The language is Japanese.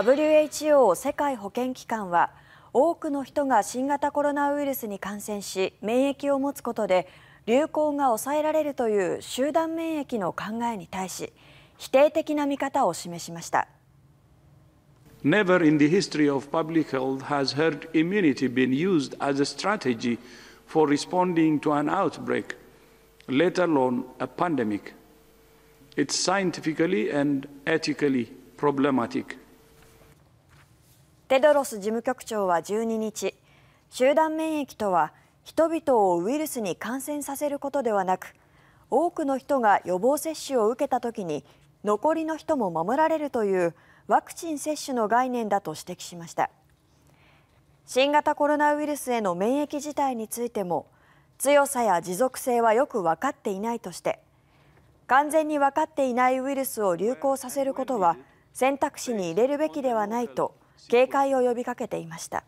WHO・ 世界保健機関は多くの人が新型コロナウイルスに感染し免疫を持つことで流行が抑えられるという集団免疫の考えに対し否定的な見方を示しました。Never in the history of public health has herd immunity been used as a strategy for responding to an outbreak, let alone a pandemic. It's scientifically and ethically problematic. テドロス事務局長は12日集団免疫とは人々をウイルスに感染させることではなく多くの人が予防接種を受けた時に残りの人も守られるというワクチン接種の概念だと指摘しました新型コロナウイルスへの免疫自体についても強さや持続性はよく分かっていないとして完全に分かっていないウイルスを流行させることは選択肢に入れるべきではないと警戒を呼びかけていました。